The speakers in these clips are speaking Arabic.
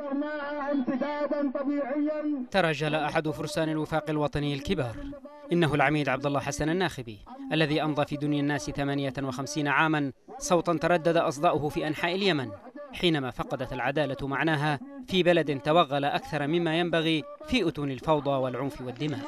اعتبرناها انتدابا طبيعيا ترجل أحد فرسان الوفاق الوطني الكبار إنه العميد عبد الله حسن الناخبي الذي أمضى في دنيا الناس 58 عاما صوتا تردد أصداؤه في أنحاء اليمن حينما فقدت العدالة معناها في بلد توغل أكثر مما ينبغي في أتون الفوضى والعنف والدماء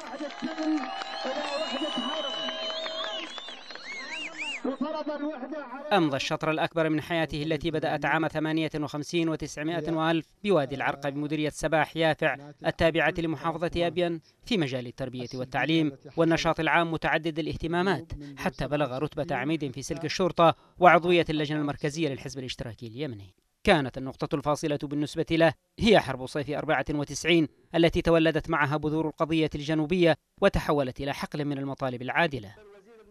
أمضى الشطر الأكبر من حياته التي بدأت عام 58 و900 وألف بوادي العرق بمديرية سباح يافع التابعة لمحافظة أبين في مجال التربية والتعليم والنشاط العام متعدد الاهتمامات حتى بلغ رتبة عميد في سلك الشرطة وعضوية اللجنة المركزية للحزب الاشتراكي اليمني كانت النقطة الفاصلة بالنسبة له هي حرب صيف 94 التي تولدت معها بذور القضية الجنوبية وتحولت إلى حقل من المطالب العادلة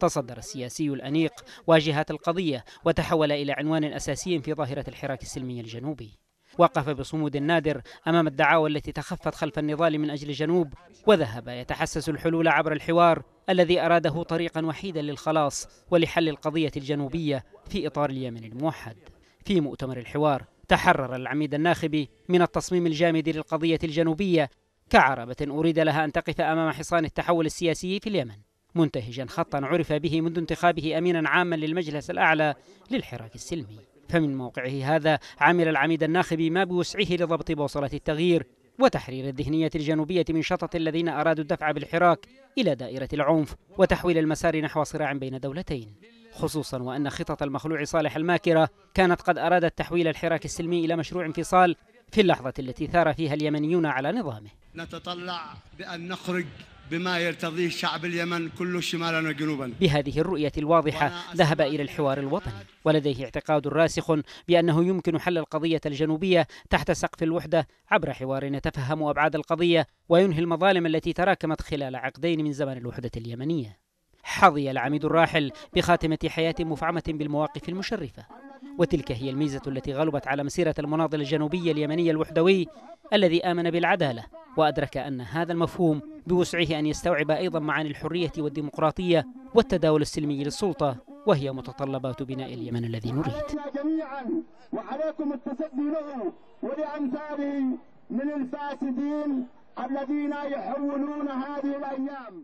تصدر السياسي الأنيق واجهات القضية وتحول إلى عنوان أساسي في ظاهرة الحراك السلمي الجنوبي وقف بصمود نادر أمام الدعاوى التي تخفت خلف النضال من أجل الجنوب وذهب يتحسس الحلول عبر الحوار الذي أراده طريقا وحيدا للخلاص ولحل القضية الجنوبية في إطار اليمن الموحد في مؤتمر الحوار تحرر العميد الناخبي من التصميم الجامد للقضية الجنوبية كعربة أريد لها أن تقف أمام حصان التحول السياسي في اليمن منتهجا خطا عرف به منذ انتخابه أمينا عاما للمجلس الأعلى للحراك السلمي فمن موقعه هذا عمل العميد الناخبي ما بوسعه لضبط بوصلة التغيير وتحرير الذهنية الجنوبية من شطط الذين أرادوا الدفع بالحراك إلى دائرة العنف وتحويل المسار نحو صراع بين دولتين خصوصا وأن خطط المخلوع صالح الماكرة كانت قد أرادت تحويل الحراك السلمي إلى مشروع انفصال في اللحظة التي ثار فيها اليمنيون على نظامه نتطلع بأن نخرج بما يرتضيه شعب اليمن كله شمالا وجنوبا بهذه الرؤية الواضحة ذهب إلى الحوار الوطني ولديه اعتقاد راسخ بأنه يمكن حل القضية الجنوبية تحت سقف الوحدة عبر حوار يتفهم أبعاد القضية وينهي المظالم التي تراكمت خلال عقدين من زمن الوحدة اليمنية حظي العميد الراحل بخاتمة حياة مفعمة بالمواقف المشرفة وتلك هي الميزة التي غلبت على مسيرة المناضل الجنوبي اليمني الوحدوي الذي آمن بالعدالة وأدرك أن هذا المفهوم بوسعه أن يستوعب أيضا معاني الحرية والديمقراطية والتداول السلمي للسلطة وهي متطلبات بناء اليمن الذي نريد جميعا وعليكم التصدي له ولأمثاله من الفاسدين الذين يحولون هذه الأيام